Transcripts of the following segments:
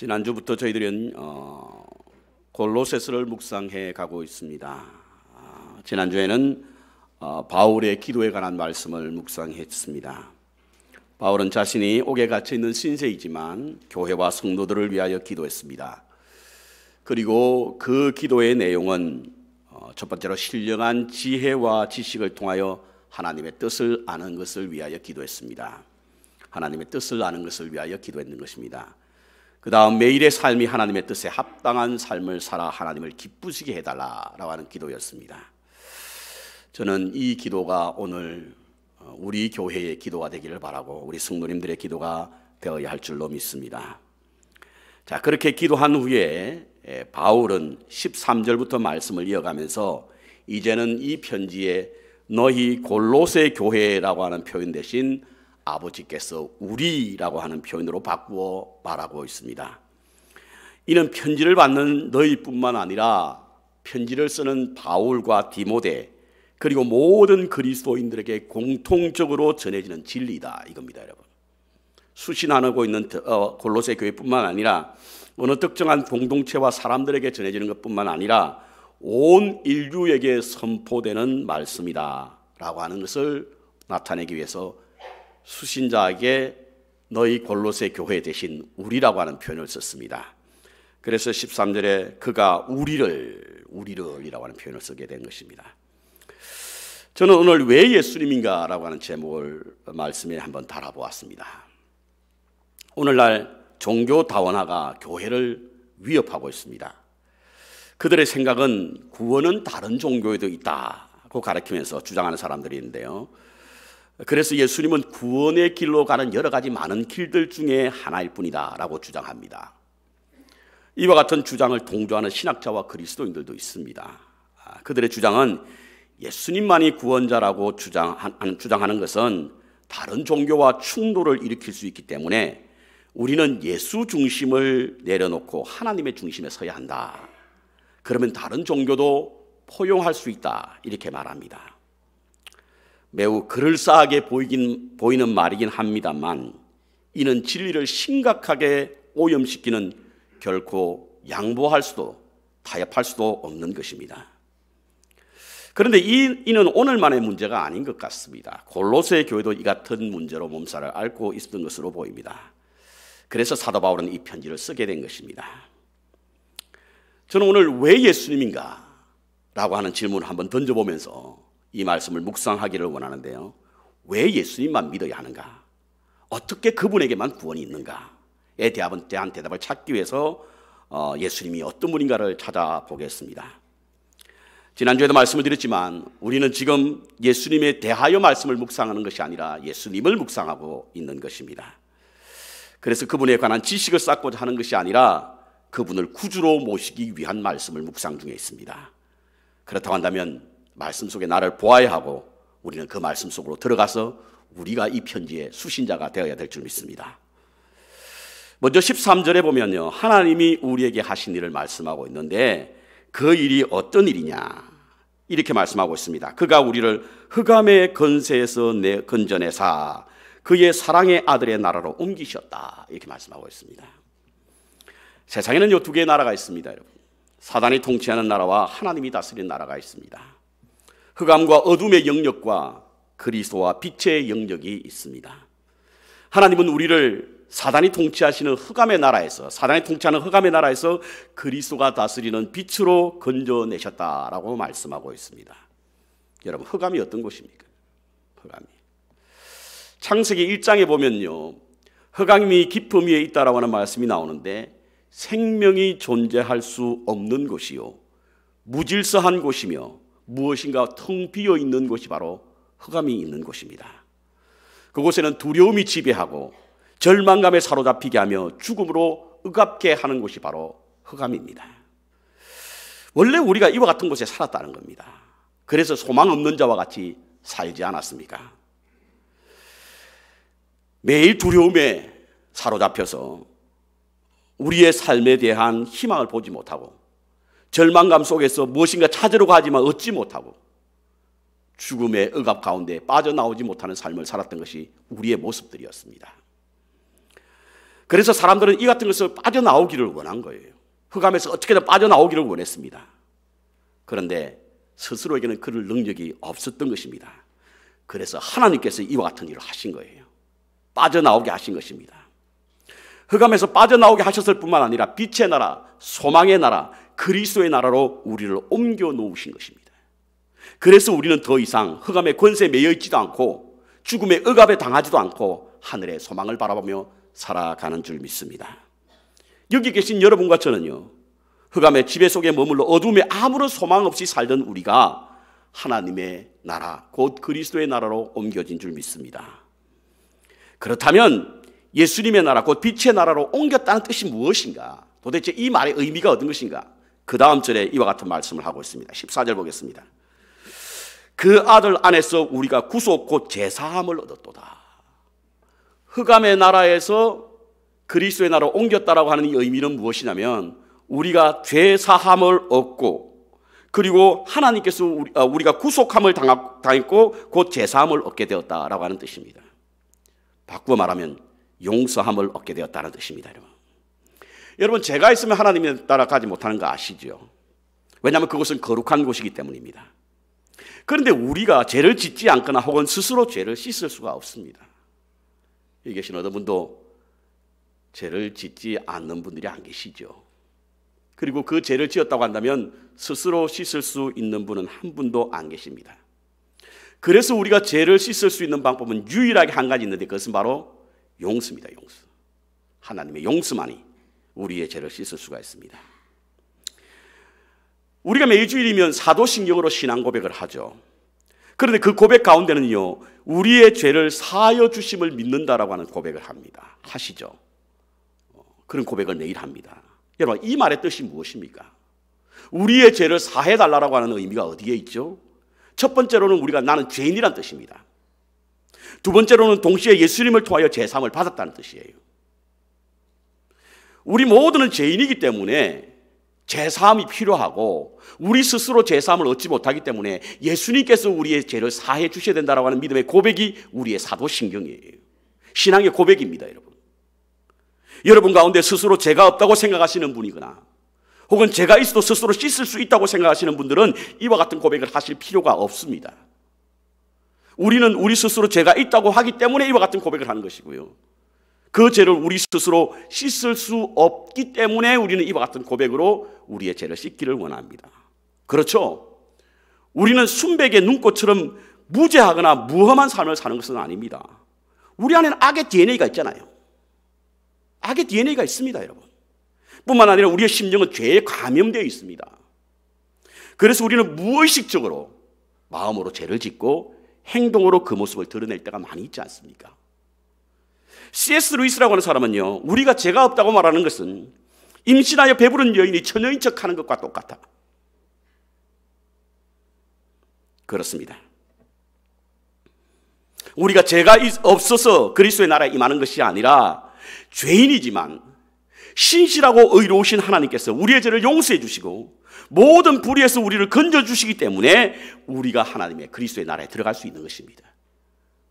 지난주부터 저희들은 어, 골로세서를 묵상해 가고 있습니다. 아, 지난주에는 어, 바울의 기도에 관한 말씀을 묵상했습니다. 바울은 자신이 옥에 갇혀 있는 신세이지만 교회와 성도들을 위하여 기도했습니다. 그리고 그 기도의 내용은 어, 첫 번째로 신령한 지혜와 지식을 통하여 하나님의 뜻을 아는 것을 위하여 기도했습니다. 하나님의 뜻을 아는 것을 위하여 기도했는 것입니다. 그 다음 매일의 삶이 하나님의 뜻에 합당한 삶을 살아 하나님을 기쁘시게 해달라라고 하는 기도였습니다. 저는 이 기도가 오늘 어, 우리 교회의 기도가 되기를 바라고 우리 성도님들의 기도가 되어야 할 줄로 믿습니다. 자, 그렇게 기도한 후에 예, 바울은 13절부터 말씀을 이어가면서 이제는 이 편지에 너희 골로새 교회라고 하는 표현 대신 아버지께서 우리라고 하는 표현으로 바꾸어 말하고 있습니다. 이는 편지를 받는 너희뿐만 아니라 편지를 쓰는 바울과 디모데 그리고 모든 그리스도인들에게 공통적으로 전해지는 진리다 이겁니다, 여러분. 수신하고 있는 어, 골로새 교회뿐만 아니라 어느 특정한 공동체와 사람들에게 전해지는 것뿐만 아니라 온 인류에게 선포되는 말씀이다라고 하는 것을 나타내기 위해서 수신자에게 너희 골로새 교회 대신 우리라고 하는 표현을 썼습니다. 그래서 13절에 그가 우리를 우리를이라고 하는 표현을 쓰게 된 것입니다. 저는 오늘 왜 예수님인가라고 하는 제목을 말씀에 한번 달아보았습니다. 오늘날 종교 다원화가 교회를 위협하고 있습니다. 그들의 생각은 구원은 다른 종교에도 있다고 가르치면서 주장하는 사람들이 있는데요. 그래서 예수님은 구원의 길로 가는 여러 가지 많은 길들 중에 하나일 뿐이다 라고 주장합니다. 이와 같은 주장을 동조하는 신학자와 그리스도인들도 있습니다. 아, 그들의 주장은 예수님만이 구원자라고 주장하는 것은 다른 종교와 충돌을 일으킬 수 있기 때문에 우리는 예수 중심을 내려놓고 하나님의 중심에 서야 한다. 그러면 다른 종교도 포용할 수 있다. 이렇게 말합니다. 매우 그럴싸하게 보이긴, 보이는 말이긴 합니다만 이는 진리를 심각하게 오염시키는 결코 양보할 수도 타협할 수도 없는 것입니다. 그런데 이, 이는 오늘만의 문제가 아닌 것 같습니다. 골로새 교회도 이 같은 문제로 몸살을 앓고 있었던 것으로 보입니다. 그래서 사도 바울은 이 편지를 쓰게 된 것입니다. 저는 오늘 왜 예수님인가? 라고 하는 질문을 한번 던져보면서 이 말씀을 묵상하기를 원하는데요. 왜 예수님만 믿어야 하는가? 어떻게 그분에게만 구원이 있는가에 대한 대답을 찾기 위해서 어, 예수님이 어떤 분인가를 찾아보겠습니다. 지난주에도 말씀을 드렸지만 우리는 지금 예수님에 대하여 말씀을 묵상하는 것이 아니라 예수님을 묵상하고 있는 것입니다. 그래서 그분에 관한 지식을 쌓고자 하는 것이 아니라 그분을 구주로 모시기 위한 말씀을 묵상 중에 있습니다. 그렇다고 한다면 말씀 속에 나를 보아야 하고 우리는 그 말씀 속으로 들어가서 우리가 이 편지의 수신자가 되어야 될 줄 믿습니다. 먼저 13절에 보면요. 하나님이 우리에게 하신 일을 말씀하고 있는데 그 일이 어떤 일이냐. 이렇게 말씀하고 있습니다. 그가 우리를 흑암의 건세에서 내 건전해사 그의 사랑의 아들의 나라로 옮기셨다. 이렇게 말씀하고 있습니다. 세상에는 요 두 개의 나라가 있습니다, 여러분. 사단이 통치하는 나라와 하나님이 다스리는 나라가 있습니다. 흑암과 어둠의 영역과 그리스도와 빛의 영역이 있습니다. 하나님은 우리를 사단이 통치하시는 흑암의 나라에서 사단이 통치하는 흑암의 나라에서 그리스도가 다스리는 빛으로 건져내셨다라고 말씀하고 있습니다. 여러분 흑암이 어떤 것입니까? 흑암이 창세기 1장에 보면요. 흑암이 깊음 위에 있다라고 하는 말씀이 나오는데 생명이 존재할 수 없는 곳이요. 무질서한 곳이며 무엇인가 텅 비어 있는 곳이 바로 흑암이 있는 곳입니다. 그곳에는 두려움이 지배하고 절망감에 사로잡히게 하며 죽음으로 억압게 하는 곳이 바로 흑암입니다. 원래 우리가 이와 같은 곳에 살았다는 겁니다. 그래서 소망 없는 자와 같이 살지 않았습니까? 매일 두려움에 사로잡혀서 우리의 삶에 대한 희망을 보지 못하고 절망감 속에서 무엇인가 찾으려고 하지만 얻지 못하고 죽음의 억압 가운데 빠져나오지 못하는 삶을 살았던 것이 우리의 모습들이었습니다. 그래서 사람들은 이 같은 것을 빠져나오기를 원한 거예요. 흑암에서 어떻게든 빠져나오기를 원했습니다. 그런데 스스로에게는 그럴 능력이 없었던 것입니다. 그래서 하나님께서 이와 같은 일을 하신 거예요. 빠져나오게 하신 것입니다. 흑암에서 빠져나오게 하셨을 뿐만 아니라 빛의 나라, 소망의 나라, 그리스도의 나라로 우리를 옮겨 놓으신 것입니다. 그래서 우리는 더 이상 흑암의 권세에 매여 있지도 않고 죽음의 억압에 당하지도 않고 하늘의 소망을 바라보며 살아가는 줄 믿습니다. 여기 계신 여러분과 저는요. 흑암의 지배 속에 머물러 어둠에 아무런 소망 없이 살던 우리가 하나님의 나라, 곧 그리스도의 나라로 옮겨진 줄 믿습니다. 그렇다면 예수님의 나라, 곧 빛의 나라로 옮겼다는 뜻이 무엇인가? 도대체 이 말의 의미가 어떤 것인가? 그 다음 절에 이와 같은 말씀을 하고 있습니다. 14절 보겠습니다. 그 아들 안에서 우리가 구속 곧 제사함을 얻었도다. 흑암의 나라에서 그리스도의 나라로 옮겼다라고 하는 이 의미는 무엇이냐면 우리가 죄 사함을 얻고 그리고 하나님께서 어, 우리가 구속함을 당했고 곧 제사함을 얻게 되었다라고 하는 뜻입니다. 바꾸어 말하면 용서함을 얻게 되었다는 뜻입니다, 여러분. 여러분 제가 있으면 하나님에 따라가지 못하는 거 아시죠? 왜냐하면 그것은 거룩한 곳이기 때문입니다. 그런데 우리가 죄를 짓지 않거나 혹은 스스로 죄를 씻을 수가 없습니다. 여기 계신 어느 분도 죄를 짓지 않는 분들이 안 계시죠. 그리고 그 죄를 지었다고 한다면 스스로 씻을 수 있는 분은 한 분도 안 계십니다. 그래서 우리가 죄를 씻을 수 있는 방법은 유일하게 한 가지 있는데 그것은 바로 용서입니다. 용서. 하나님의 용서만이 우리의 죄를 씻을 수가 있습니다. 우리가 매주일이면 사도신경으로 신앙 고백을 하죠. 그런데 그 고백 가운데는요, 우리의 죄를 사여 주심을 믿는다라고 하는 고백을 합니다. 하시죠. 어, 그런 고백을 매일 합니다. 여러분, 이 말의 뜻이 무엇입니까? 우리의 죄를 사해달라고 하는 의미가 어디에 있죠? 첫 번째로는 우리가 나는 죄인이란 뜻입니다. 두 번째로는 동시에 예수님을 통하여 죄삼을 받았다는 뜻이에요. 우리 모두는 죄인이기 때문에 죄사함이 필요하고 우리 스스로 죄사함을 얻지 못하기 때문에 예수님께서 우리의 죄를 사해 주셔야 된다고 하는 믿음의 고백이 우리의 사도신경이에요. 신앙의 고백입니다, 여러분. 여러분 가운데 스스로 죄가 없다고 생각하시는 분이거나 혹은 죄가 있어도 스스로 씻을 수 있다고 생각하시는 분들은 이와 같은 고백을 하실 필요가 없습니다. 우리는 우리 스스로 죄가 있다고 하기 때문에 이와 같은 고백을 하는 것이고요. 그 죄를 우리 스스로 씻을 수 없기 때문에 우리는 이와 같은 고백으로 우리의 죄를 씻기를 원합니다. 그렇죠? 우리는 순백의 눈꽃처럼 무죄하거나 무험한 삶을 사는 것은 아닙니다. 우리 안에는 악의 DNA가 있잖아요. 악의 DNA가 있습니다, 여러분. 뿐만 아니라 우리의 심정은 죄에 감염되어 있습니다. 그래서 우리는 무의식적으로 마음으로 죄를 짓고 행동으로 그 모습을 드러낼 때가 많이 있지 않습니까? C.S. 루이스라고 하는 사람은요, 우리가 죄가 없다고 말하는 것은 임신하여 배부른 여인이 처녀인 척 하는 것과 똑같다. 그렇습니다. 우리가 죄가 없어서 그리스도의 나라에 임하는 것이 아니라 죄인이지만 신실하고 의로우신 하나님께서 우리의 죄를 용서해 주시고 모든 불의에서 우리를 건져 주시기 때문에 우리가 하나님의 그리스도의 나라에 들어갈 수 있는 것입니다.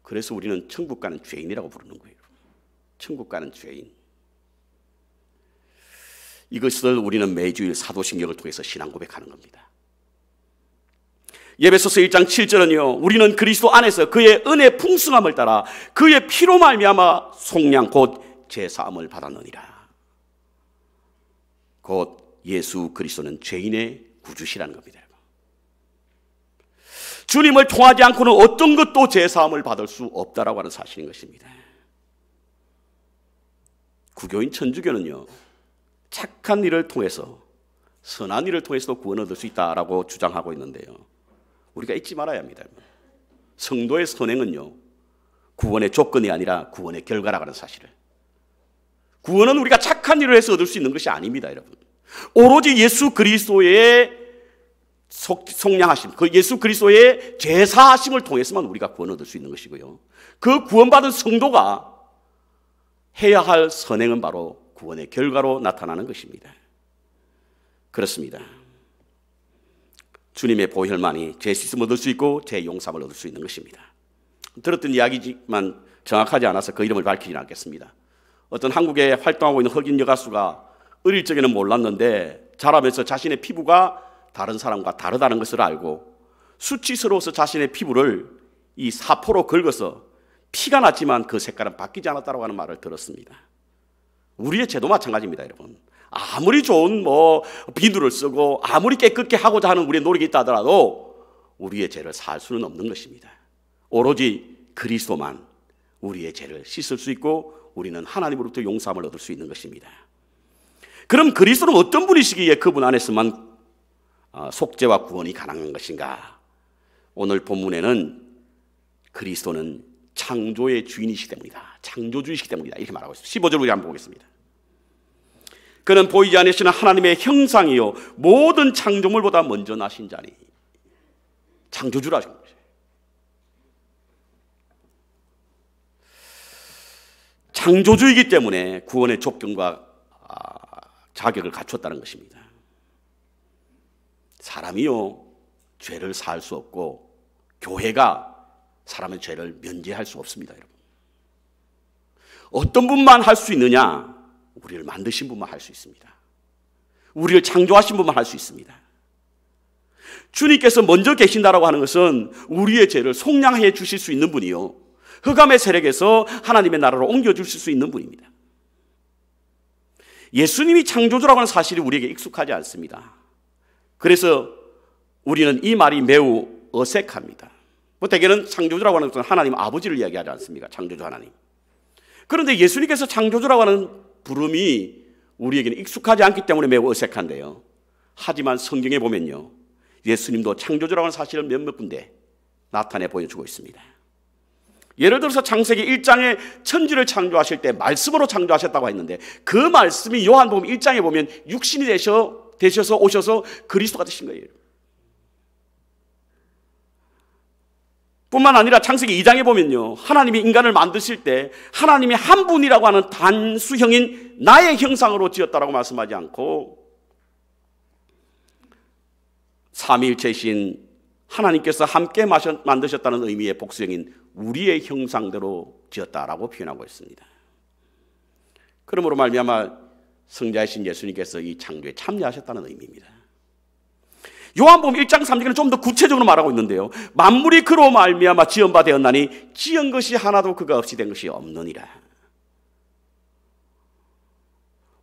그래서 우리는 천국 가는 죄인이라고 부르는 거예요. 천국 가는 죄인. 이것을 우리는 매주일 사도신경을 통해서 신앙 고백하는 겁니다. 예배소서 1장 7절은요. 우리는 그리스도 안에서 그의 은혜 풍성함을 따라 그의 피로 말미암아 속량 곧 제사함을 받았느니라. 곧 예수 그리스도는 죄인의 구주시라는 겁니다. 주님을 통하지 않고는 어떤 것도 제사함을 받을 수 없다라고 하는 사실인 것입니다. 구교인 천주교는요. 착한 일을 통해서 선한 일을 통해서도 구원 얻을 수 있다라고 주장하고 있는데요. 우리가 잊지 말아야 합니다. 성도의 선행은요. 구원의 조건이 아니라 구원의 결과라는 고하 사실을. 구원은 우리가 착한 일을 해서 얻을 수 있는 것이 아닙니다, 여러분. 오로지 예수 그리스도의 속, 속량하심, 그 예수 그리스도의 제사하심을 통해서만 우리가 구원 얻을 수 있는 것이고요. 그 구원받은 성도가 해야 할 선행은 바로 구원의 결과로 나타나는 것입니다. 그렇습니다. 주님의 보혈만이 제 씻음 얻을 수 있고 제 용삼을 얻을 수 있는 것입니다. 들었던 이야기지만 정확하지 않아서 그 이름을 밝히진 않겠습니다. 어떤 한국에 활동하고 있는 흑인 여가수가 어릴 적에는 몰랐는데 자라면서 자신의 피부가 다른 사람과 다르다는 것을 알고 수치스러워서 자신의 피부를 이 사포로 긁어서 피가 났지만 그 색깔은 바뀌지 않았다고 하는 말을 들었습니다. 우리의 죄도 마찬가지입니다, 여러분. 아무리 좋은 뭐 비누를 쓰고 아무리 깨끗게 하고자 하는 우리의 노력이 있다 하더라도 우리의 죄를 살 수는 없는 것입니다. 오로지 그리스도만 우리의 죄를 씻을 수 있고 우리는 하나님으로부터 용서함을 얻을 수 있는 것입니다. 그럼 그리스도는 어떤 분이시기에 그분 안에서만 아, 속죄와 구원이 가능한 것인가? 오늘 본문에는 그리스도는 창조의 주인이시기 때문이다. 창조주이시기 때다 이렇게 말하고 있습니다. 15절 우리 한번 보겠습니다. 그는 보이지 않으시는 하나님의 형상이요 모든 창조물보다 먼저 나신 자니 창조주라 하 창조주이기 때문에 구원의 조건과 아, 자격을 갖췄다는 것입니다. 사람이요 죄를 살수 없고 교회가 사람의 죄를 면제할 수 없습니다, 여러분. 어떤 분만 할 수 있느냐? 우리를 만드신 분만 할 수 있습니다. 우리를 창조하신 분만 할 수 있습니다. 주님께서 먼저 계신다라고 하는 것은 우리의 죄를 속량해 주실 수 있는 분이요. 흑암의 세력에서 하나님의 나라로 옮겨 주실 수 있는 분입니다. 예수님이 창조주라고 하는 사실이 우리에게 익숙하지 않습니다. 그래서 우리는 이 말이 매우 어색합니다. 뭐 대개는 창조주라고 하는 것은 하나님 아버지를 이야기하지 않습니까? 창조주 하나님. 그런데 예수님께서 창조주라고 하는 부름이 우리에게는 익숙하지 않기 때문에 매우 어색한데요. 하지만 성경에 보면요. 예수님도 창조주라고 하는 사실을 몇몇 군데 나타내 보여주고 있습니다. 예를 들어서 창세기 1장에 천지를 창조하실 때 말씀으로 창조하셨다고 했는데 그 말씀이 요한복음 1장에 보면 육신이 되셔, 되셔서 오셔서 그리스도가 되신 거예요. 뿐만 아니라 창세기 2장에 보면요. 하나님이 인간을 만드실 때 하나님이 한 분이라고 하는 단수형인 나의 형상으로 지었다라고 말씀하지 않고 삼위일체신 하나님께서 함께 만드셨다는 의미의 복수형인 우리의 형상대로 지었다라고 표현하고 있습니다. 그러므로 말미암아 성자이신 예수님께서 이 창조에 참여하셨다는 의미입니다. 요한복음 1장 3절에는 좀 더 구체적으로 말하고 있는데요. 만물이 그로 말미암아 지은 바 되었나니 지은 것이 하나도 그가 없이 된 것이 없느니라.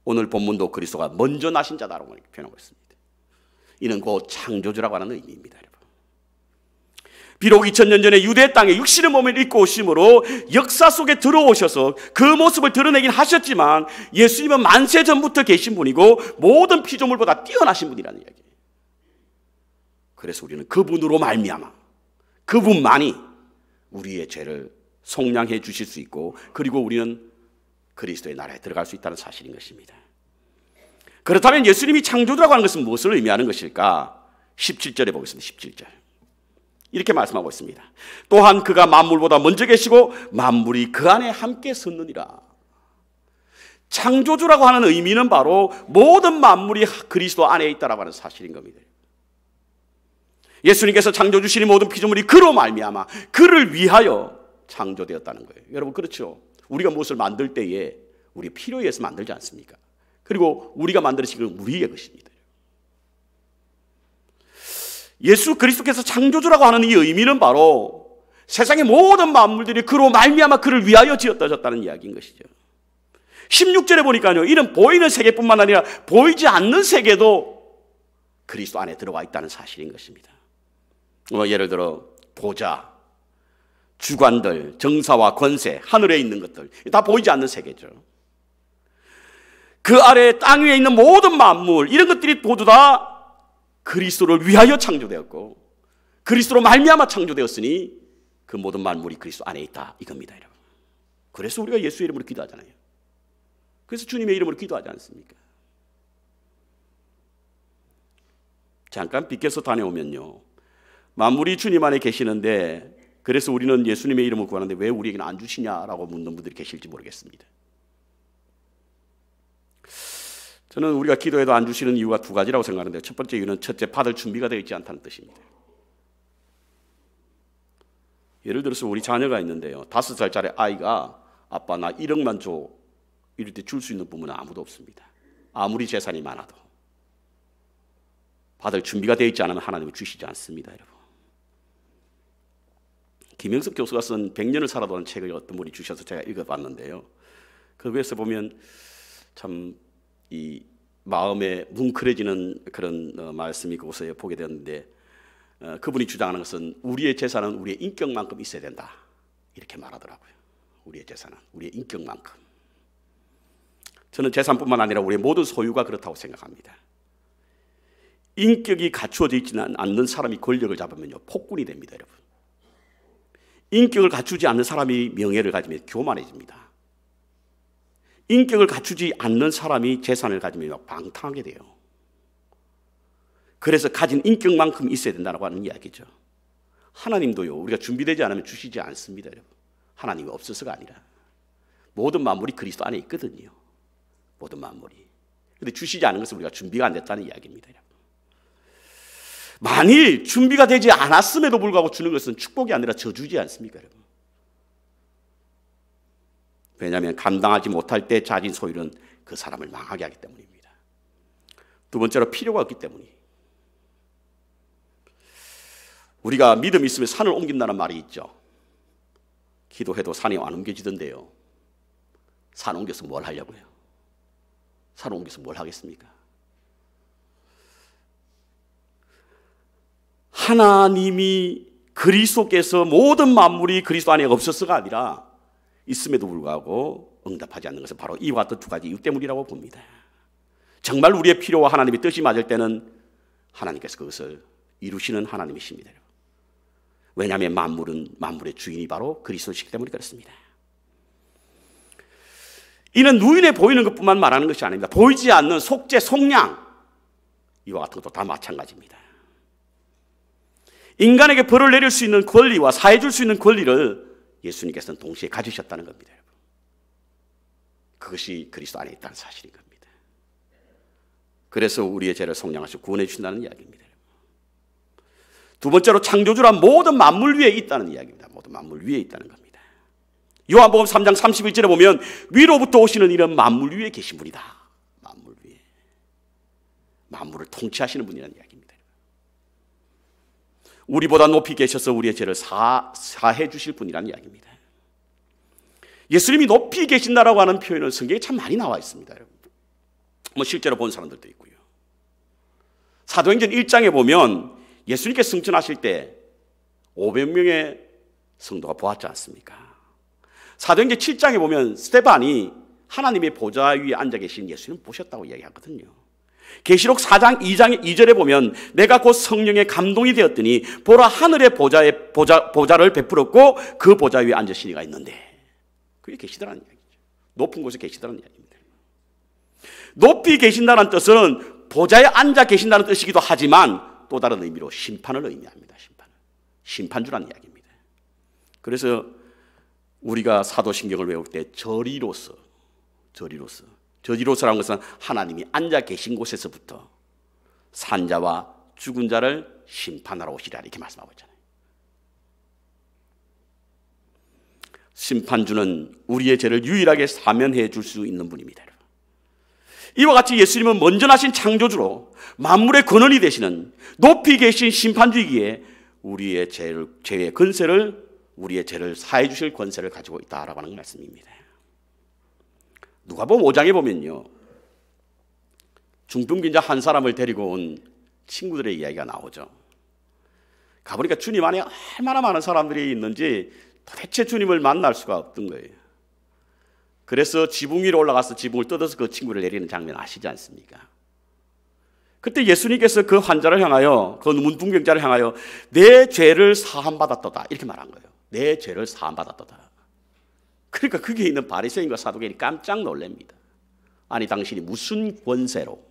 오늘 본문도 그리스도가 먼저 나신 자다라고 표현하고 있습니다. 이는 곧 창조주라고 하는 의미입니다. 비록 2000년 전에 유대 땅에 육신의 몸을 입고 오심으로 역사 속에 들어오셔서 그 모습을 드러내긴 하셨지만 예수님은 만세 전부터 계신 분이고 모든 피조물보다 뛰어나신 분이라는 이야기예요. 그래서 우리는 그분으로 말미암아 그분만이 우리의 죄를 속량해 주실 수 있고 그리고 우리는 그리스도의 나라에 들어갈 수 있다는 사실인 것입니다. 그렇다면 예수님이 창조주라고 하는 것은 무엇을 의미하는 것일까? 17절에 보겠습니다. 17절. 이렇게 말씀하고 있습니다. 또한 그가 만물보다 먼저 계시고 만물이 그 안에 함께 섰느니라. 창조주라고 하는 의미는 바로 모든 만물이 그리스도 안에 있다라고 하는 사실인 겁니다. 예수님께서 창조 주신 이 모든 피조물이 그로 말미암아 그를 위하여 창조되었다는 거예요. 여러분 그렇죠. 우리가 무엇을 만들 때에 우리 필요에 의해서 만들지 않습니까? 그리고 우리가 만들어진 건 우리의 것입니다. 예수 그리스도께서 창조주라고 하는 이 의미는 바로 세상의 모든 만물들이 그로 말미암아 그를 위하여 지었다졌다는 이야기인 것이죠. 16절에 보니까요. 이는 보이는 세계뿐만 아니라 보이지 않는 세계도 그리스도 안에 들어와 있다는 사실인 것입니다. 뭐 예를 들어 보좌, 주관들, 정사와 권세, 하늘에 있는 것들 다 보이지 않는 세계죠. 그 아래 땅 위에 있는 모든 만물 이런 것들이 모두 다 그리스도를 위하여 창조되었고 그리스도로 말미암아 창조되었으니 그 모든 만물이 그리스도 안에 있다 이겁니다, 여러분. 그래서 우리가 예수 이름으로 기도하잖아요. 그래서 주님의 이름으로 기도하지 않습니까? 잠깐 빗겨서 다녀오면요. 만물이 주님 안에 계시는데 그래서 우리는 예수님의 이름을 구하는데 왜 우리에게는 안 주시냐라고 묻는 분들이 계실지 모르겠습니다. 저는 우리가 기도해도 안 주시는 이유가 두 가지라고 생각하는데 첫 번째 이유는 첫째 받을 준비가 되어 있지 않다는 뜻입니다. 예를 들어서 우리 자녀가 있는데요. 다섯 살짜리 아이가 아빠 나 1억만 줘 이럴 때 줄 수 있는 부모는 아무도 없습니다. 아무리 재산이 많아도 받을 준비가 되어 있지 않으면 하나님은 주시지 않습니다, 여러분. 김영석 교수가 쓴 100년을 살아보는 책을 어떤 분이 주셔서 제가 읽어봤는데요. 거기에서 그 보면 참 이 마음에 뭉클해지는 그런 어, 말씀이 그곳에 보게 되었는데 어, 그분이 주장하는 것은 우리의 재산은 우리의 인격만큼 있어야 된다 이렇게 말하더라고요. 우리의 재산은 우리의 인격만큼. 저는 재산뿐만 아니라 우리의 모든 소유가 그렇다고 생각합니다. 인격이 갖추어져 있지는 않는 사람이 권력을 잡으면요 폭군이 됩니다, 여러분. 인격을 갖추지 않는 사람이 명예를 가지면 교만해집니다. 인격을 갖추지 않는 사람이 재산을 가지면 방탕하게 돼요. 그래서 가진 인격만큼 있어야 된다고 하는 이야기죠. 하나님도요, 우리가 준비되지 않으면 주시지 않습니다, 하나님이 없어서가 아니라. 모든 만물이 그리스도 안에 있거든요. 모든 만물이. 근데 주시지 않은 것은 우리가 준비가 안 됐다는 이야기입니다, 만일 준비가 되지 않았음에도 불구하고 주는 것은 축복이 아니라 저주지 않습니까, 여러분? 왜냐하면 감당하지 못할 때 자진 소유는 그 사람을 망하게 하기 때문입니다. 두 번째로 필요가 없기 때문이. 우리가 믿음 있으면 산을 옮긴다는 말이 있죠. 기도해도 산이 안 옮겨지던데요. 산 옮겨서 뭘 하려고요? 산 옮겨서 뭘 하겠습니까? 하나님이 그리스도께서 모든 만물이 그리스도 안에 없었어가 아니라 있음에도 불구하고 응답하지 않는 것은 바로 이와 같은 두 가지 이유 때문이라고 봅니다. 정말 우리의 필요와 하나님의 뜻이 맞을 때는 하나님께서 그것을 이루시는 하나님이십니다. 왜냐하면 만물은 만물의 주인이 바로 그리스도시기 때문에 그렇습니다. 이는 누인에 보이는 것뿐만 말하는 것이 아닙니다. 보이지 않는 속죄, 속량 이와 같은 것도 다 마찬가지입니다. 인간에게 벌을 내릴 수 있는 권리와 사해 줄 수 있는 권리를 예수님께서는 동시에 가지셨다는 겁니다. 그것이 그리스도 안에 있다는 사실인 겁니다. 그래서 우리의 죄를 성량하시고 구원해 주신다는 이야기입니다. 두 번째로 창조주란 모든 만물 위에 있다는 이야기입니다. 모든 만물 위에 있다는 겁니다. 요한복음 3장 31절에 보면 위로부터 오시는 이는 만물 위에 계신 분이다. 만물 위에. 만물을 통치하시는 분이라는 이야기. 우리보다 높이 계셔서 우리의 죄를 사, 사해 주실 분이라는 이야기입니다. 예수님이 높이 계신다라고 하는 표현은 성경에 참 많이 나와 있습니다. 여러분. 뭐 실제로 본 사람들도 있고요. 사도행전 1장에 보면 예수님께 승천하실 때 500명의 성도가 보았지 않습니까? 사도행전 7장에 보면 스테반이 하나님의 보좌 위에 앉아 계신 예수님 보셨다고 이야기하거든요. 계시록 4장 2장 2절에 보면 내가 곧 성령의 감동이 되었더니 보라 하늘의 보좌에 보좌 보좌를 베풀었고 그 보좌 위에 앉으신 이가 있는데 그게 계시다라는 이야기죠. 높은 곳에 계시다는 이야기입니다. 높이 계신다는 뜻은 보좌에 앉아 계신다는 뜻이기도 하지만 또 다른 의미로 심판을 의미합니다. 심판. 심판주라는 이야기입니다. 그래서 우리가 사도신경을 외울 때 저리로서 저리로서 저지로서라는 것은 하나님이 앉아 계신 곳에서부터 산자와 죽은 자를 심판하러 오시라 리 이렇게 말씀하고 있잖아요. 심판주는 우리의 죄를 유일하게 사면해 줄 수 있는 분입니다. 이와 같이 예수님은 먼저 나신 창조주로 만물의 근원이 되시는 높이 계신 심판주이기에 우리의 죄의 근세를 우리의 죄를 사해 주실 권세를 가지고 있다라고 하는 말씀입니다. 누가 보면 5장에 보면요. 중풍기자 한 사람을 데리고 온 친구들의 이야기가 나오죠. 가보니까 주님 안에 얼마나 많은 사람들이 있는지 도대체 주님을 만날 수가 없던 거예요. 그래서 지붕 위로 올라가서 지붕을 뜯어서 그 친구를 내리는 장면 아시지 않습니까? 그때 예수님께서 그 환자를 향하여 그문풍경자를 향하여 내 죄를 사함받았도다 이렇게 말한 거예요. 내 죄를 사함받았도다. 그러니까 그게 있는 바리새인과 사도계인이 깜짝 놀랍니다. 아니 당신이 무슨 권세로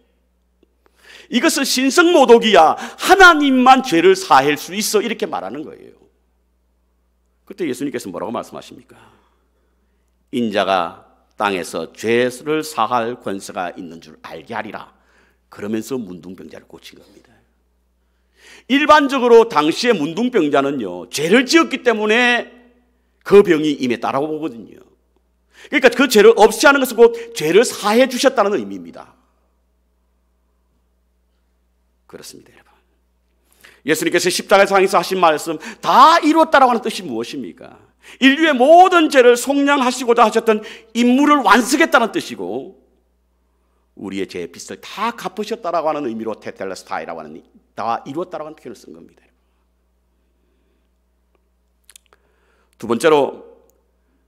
이것은 신성 모독이야 하나님만 죄를 사할 수 있어 이렇게 말하는 거예요. 그때 예수님께서 뭐라고 말씀하십니까? 인자가 땅에서 죄를 사할 권세가 있는 줄 알게 하리라. 그러면서 문둥병자를 고친 겁니다. 일반적으로 당시의 문둥병자는요, 죄를 지었기 때문에 그 병이 임미따라보거든요 그러니까 그 죄를 없이 하는 것은 곧 죄를 사해 주셨다는 의미입니다. 그렇습니다, 여러분. 예수님께서 십자가상에서 하신 말씀 다 이루었다라고 하는 뜻이 무엇입니까? 인류의 모든 죄를 속량하시고자 하셨던 임무를 완수했다는 뜻이고 우리의 죄의 빚을 다 갚으셨다라고 하는 의미로 테텔레스타이라고 하는 다 이루었다라고 하는 표현을 쓴 겁니다. 두 번째로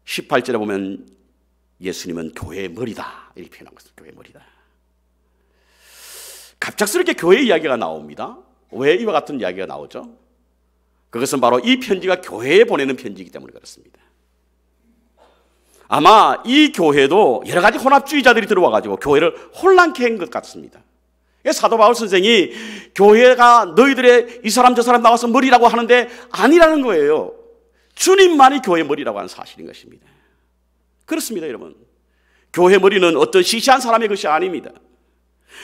18절에 보면 예수님은 교회의 머리다. 이렇게 표현한 것은 교회의 머리다. 갑작스럽게 교회 이야기가 나옵니다. 왜 이와 같은 이야기가 나오죠? 그것은 바로 이 편지가 교회에 보내는 편지이기 때문에 그렇습니다. 아마 이 교회도 여러 가지 혼합주의자들이 들어와가지고 교회를 혼란케 한 것 같습니다. 예, 사도 바울 선생이 교회가 너희들의 이 사람 저 사람 나와서 머리라고 하는데 아니라는 거예요. 주님만이 교회 머리라고 하는 사실인 것입니다. 그렇습니다, 여러분. 교회 머리는 어떤 시시한 사람의 것이 아닙니다.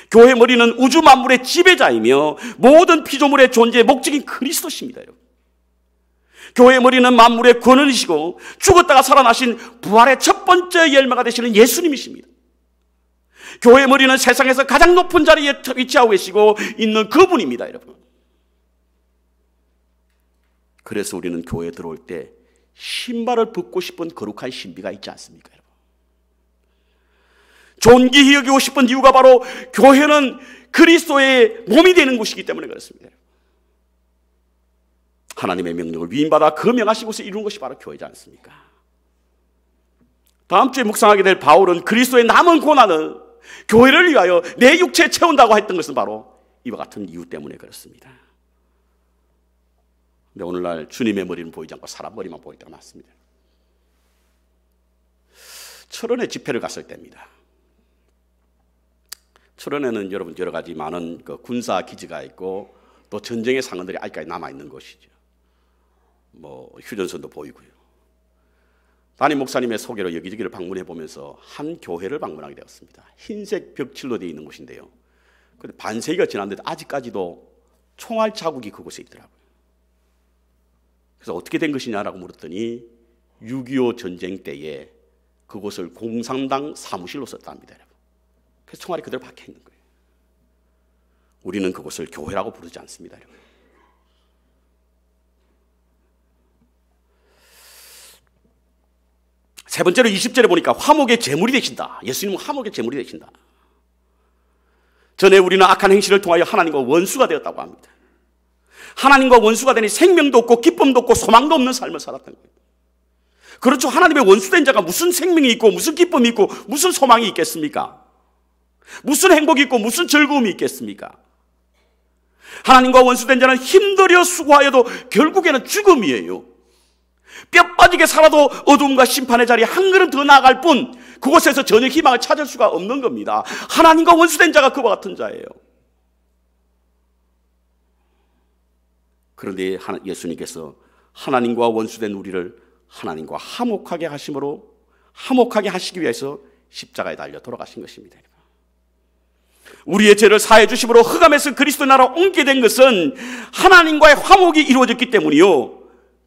교회 머리는 우주 만물의 지배자이며 모든 피조물의 존재의 목적인 그리스도십니다, 여러분. 교회 머리는 만물의 권원이시고 죽었다가 살아나신 부활의 첫 번째 열매가 되시는 예수님이십니다. 교회 머리는 세상에서 가장 높은 자리에 위치하고 계시고 있는 그분입니다, 여러분. 그래서 우리는 교회에 들어올 때 신발을 벗고 싶은 거룩한 신비가 있지 않습니까, 여러분? 존귀히 여기고 싶은 이유가 바로 교회는 그리스도의 몸이 되는 곳이기 때문에 그렇습니다. 하나님의 명령을 위임받아 그 명하신 곳에 이루는 것이 바로 교회지 않습니까? 다음 주에 묵상하게 될 바울은 그리스도의 남은 고난은 교회를 위하여 내 육체에 채운다고 했던 것은 바로 이와 같은 이유 때문에 그렇습니다. 근데 오늘날 주님의 머리는 보이지 않고 사람 머리만 보이다가 맞습니다. 철원에 집회를 갔을 때입니다. 철원에는 여러분 여러 가지 많은 그 군사 기지가 있고 또 전쟁의 상흔들이 아직까지 남아 있는 것이죠. 뭐 휴전선도 보이고요. 담임 목사님의 소개로 여기저기를 방문해 보면서 한 교회를 방문하게 되었습니다. 흰색 벽칠로 되어 있는 곳인데요. 근데 반세기가 지났는데 아직까지도 총알 자국이 그곳에 있더라고요. 그래서 어떻게 된 것이냐라고 물었더니 6.25 전쟁 때에 그곳을 공산당 사무실로 썼답니다. 여러분. 그래서 총알이 그대로 박혀 있는 거예요. 우리는 그곳을 교회라고 부르지 않습니다. 여러분. 세 번째로 20절에 보니까 화목의 제물이 되신다. 예수님은 화목의 제물이 되신다. 전에 우리는 악한 행실을 통하여 하나님과 원수가 되었다고 합니다. 하나님과 원수가 되니 생명도 없고 기쁨도 없고 소망도 없는 삶을 살았던 거예요. 그렇죠. 하나님의 원수된 자가 무슨 생명이 있고 무슨 기쁨이 있고 무슨 소망이 있겠습니까? 무슨 행복이 있고 무슨 즐거움이 있겠습니까? 하나님과 원수된 자는 힘들여 수고하여도 결국에는 죽음이에요. 뼈 빠지게 살아도 어둠과 심판의 자리에 한 걸음 더 나아갈 뿐 그곳에서 전혀 희망을 찾을 수가 없는 겁니다. 하나님과 원수된 자가 그와 같은 자예요. 그런데 예수님께서 하나님과 원수된 우리를 하나님과 화목하게 하심으로 화목하게 하시기 위해서 십자가에 달려 돌아가신 것입니다. 우리의 죄를 사해 주심으로 흑암에서 그리스도 나라 옮게 된 것은 하나님과의 화목이 이루어졌기 때문이요.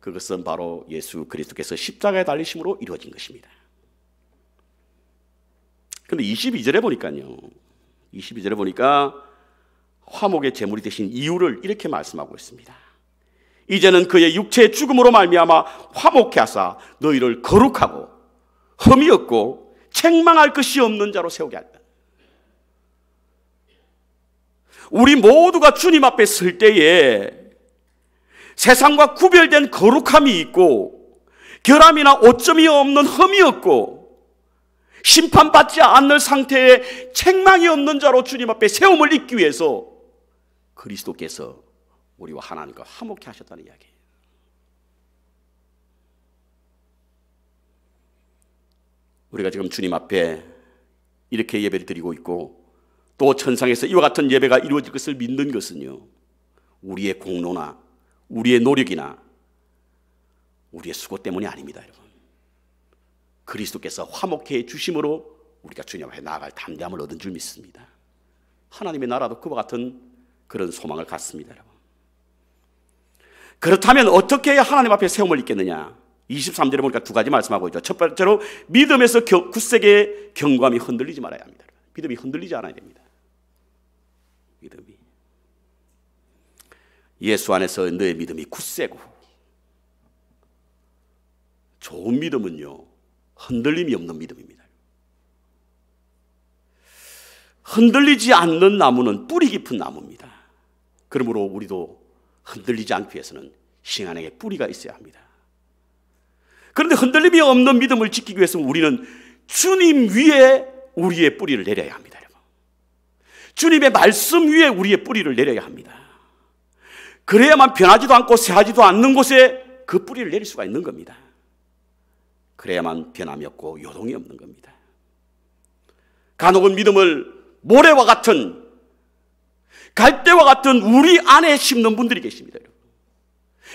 그것은 바로 예수 그리스도께서 십자가에 달리심으로 이루어진 것입니다. 근데 22절에 보니까요. 22절에 보니까 화목의 제물이 되신 이유를 이렇게 말씀하고 있습니다. 이제는 그의 육체의 죽음으로 말미암아 화목케 하사 너희를 거룩하고 흠이 없고 책망할 것이 없는 자로 세우게 한다. 우리 모두가 주님 앞에 설 때에 세상과 구별된 거룩함이 있고 결함이나 오점이 없는 흠이 없고 심판받지 않을 상태의 책망이 없는 자로 주님 앞에 세움을 입기 위해서 그리스도께서 우리와 하나님과 화목해 하셨다는 이야기예요. 우리가 지금 주님 앞에 이렇게 예배를 드리고 있고 또 천상에서 이와 같은 예배가 이루어질 것을 믿는 것은요. 우리의 공로나 우리의 노력이나 우리의 수고 때문이 아닙니다, 여러분. 그리스도께서 화목해 주심으로 우리가 주님 앞에 나아갈 담대함을 얻은 줄 믿습니다. 하나님의 나라도 그와 같은 그런 소망을 갖습니다, 여러분. 그렇다면 어떻게 하나님 앞에 세움을 입겠느냐? 23절에 보니까 두 가지 말씀하고 있죠. 첫 번째로 믿음에서 굳세게 경감이 흔들리지 말아야 합니다. 믿음이 흔들리지 않아야 됩니다. 믿음이. 예수 안에서 너의 믿음이 굳세고 좋은 믿음은요. 흔들림이 없는 믿음입니다. 흔들리지 않는 나무는 뿌리 깊은 나무입니다. 그러므로 우리도 흔들리지 않기 위해서는 신앙 안에 뿌리가 있어야 합니다. 그런데 흔들림이 없는 믿음을 지키기 위해서는 우리는 주님 위에 우리의 뿌리를 내려야 합니다. 여러분. 주님의 말씀 위에 우리의 뿌리를 내려야 합니다. 그래야만 변하지도 않고 새하지도 않는 곳에 그 뿌리를 내릴 수가 있는 겁니다. 그래야만 변함이 없고 요동이 없는 겁니다. 간혹은 믿음을 모래와 같은 갈대와 같은 우리 안에 심는 분들이 계십니다.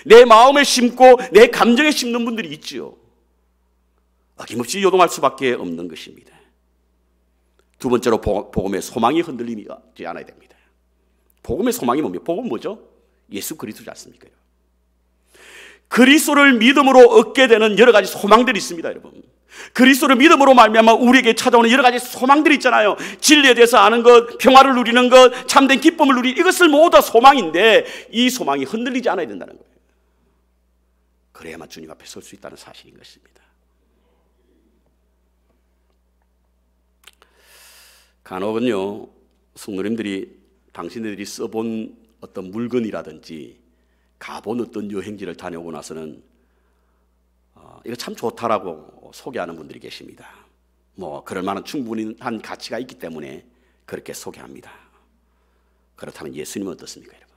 내 마음에 심고 내 감정에 심는 분들이 있지요. 아김없이 요동할 수밖에 없는 것입니다. 두 번째로 복음의 소망이 흔들리지 림이 않아야 됩니다. 복음의 소망이 뭡니까? 복음 뭐죠? 예수 그리스도지 않습니까? 그리스도를 믿음으로 얻게 되는 여러 가지 소망들이 있습니다, 여러분. 그리스도를 믿음으로 말미암아 우리에게 찾아오는 여러 가지 소망들이 있잖아요. 진리에 대해서 아는 것, 평화를 누리는 것, 참된 기쁨을 누리 이것을 모두 다 소망인데 이 소망이 흔들리지 않아야 된다는 거예요. 그래야만 주님 앞에 설 수 있다는 사실인 것입니다. 간혹은요, 성도님들이 당신들이 써본 어떤 물건이라든지 가본 어떤 여행지를 다녀오고 나서는 이거 참 좋다라고 소개하는 분들이 계십니다. 뭐 그럴 만한 충분한 가치가 있기 때문에 그렇게 소개합니다. 그렇다면 예수님은 어떻습니까, 여러분?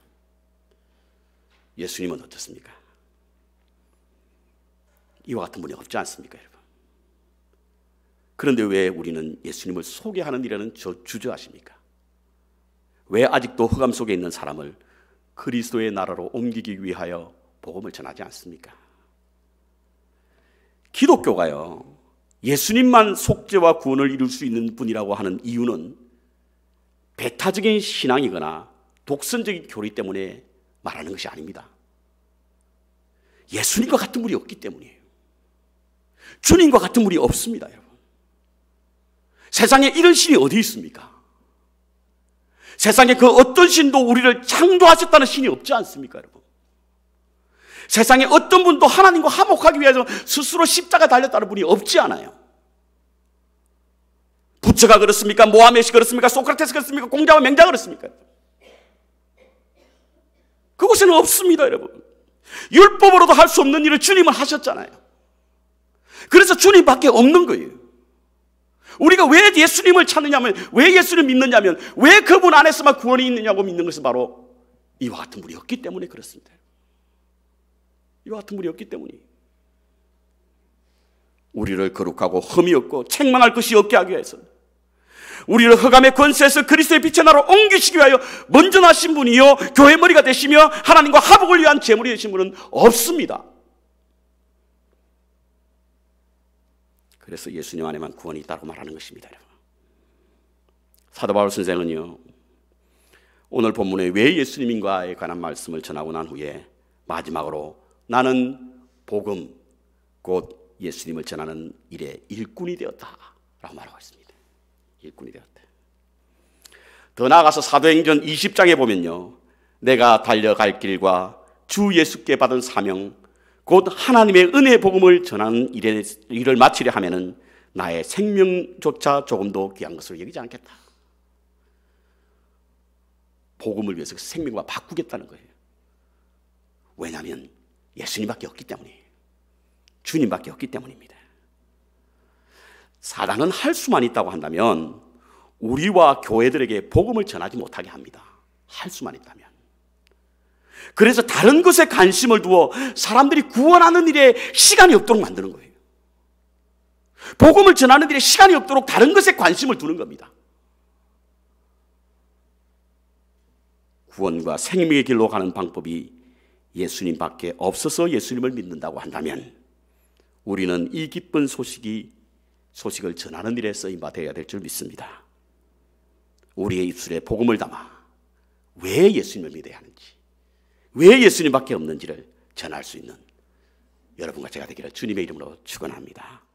예수님은 어떻습니까? 이와 같은 분이 없지 않습니까, 여러분? 그런데 왜 우리는 예수님을 소개하는 일에는 저 주저하십니까? 왜 아직도 허감 속에 있는 사람을 그리스도의 나라로 옮기기 위하여 복음을 전하지 않습니까? 기독교가요. 예수님만 속죄와 구원을 이룰 수 있는 분이라고 하는 이유는 배타적인 신앙이거나 독선적인 교리 때문에 말하는 것이 아닙니다. 예수님과 같은 분이 없기 때문이에요. 주님과 같은 분이 없습니다, 여러분. 세상에 이런 신이 어디 있습니까? 세상에 그 어떤 신도 우리를 창조하셨다는 신이 없지 않습니까, 여러분? 세상에 어떤 분도 하나님과 화목하기 위해서 스스로 십자가 달렸다는 분이 없지 않아요. 부처가 그렇습니까? 모하메시 그렇습니까? 소크라테스 그렇습니까? 공자와 맹자 그렇습니까? 그곳에는 없습니다, 여러분. 율법으로도 할 수 없는 일을 주님은 하셨잖아요. 그래서 주님밖에 없는 거예요. 우리가 왜 예수님을 찾느냐면, 왜 예수를 믿느냐면, 왜 그분 안에서만 구원이 있느냐고 믿는 것은 바로 이와 같은 분이 없기 때문에 그렇습니다. 이와 같은 분이 없기 때문이. 우리를 거룩하고 흠이 없고 책망할 것이 없게 하기 위해서 우리를 허감의 권세에서 그리스도의 빛의 나로 옮기시기 위하여 먼저 나신 분이요 교회 머리가 되시며 하나님과 합복을 위한 제물이 되신 분은 없습니다. 그래서 예수님 안에만 구원이 있다고 말하는 것입니다. 여러분. 사도 바울 선생은요. 오늘 본문에 왜 예수님인가에 관한 말씀을 전하고 난 후에 마지막으로 나는 복음, 곧 예수님을 전하는 일의 일꾼이 되었다. 라고 말하고 있습니다. 일꾼이 되었다. 더 나아가서 사도행전 20장에 보면요. 내가 달려갈 길과 주 예수께 받은 사명, 곧 하나님의 은혜 복음을 전하는 일에, 일을 마치려 하면은 나의 생명조차 조금도 귀한 것을 여기지 않겠다. 복음을 위해서 그 생명과 바꾸겠다는 거예요. 왜냐하면 예수님밖에 없기 때문이에요. 주님밖에 없기 때문입니다. 사단은 할 수만 있다고 한다면 우리와 교회들에게 복음을 전하지 못하게 합니다. 할 수만 있다면. 그래서 다른 것에 관심을 두어 사람들이 구원하는 일에 시간이 없도록 만드는 거예요. 복음을 전하는 일에 시간이 없도록 다른 것에 관심을 두는 겁니다. 구원과 생명의 길로 가는 방법이 예수님밖에 없어서 예수님을 믿는다고 한다면 우리는 이 기쁜 소식이 소식을 전하는 일에 쓰임 받아야 될 줄 믿습니다. 우리의 입술에 복음을 담아 왜 예수님을 믿어야 하는지, 왜 예수님밖에 없는지를 전할 수 있는 여러분과 제가 되기를 주님의 이름으로 축원합니다.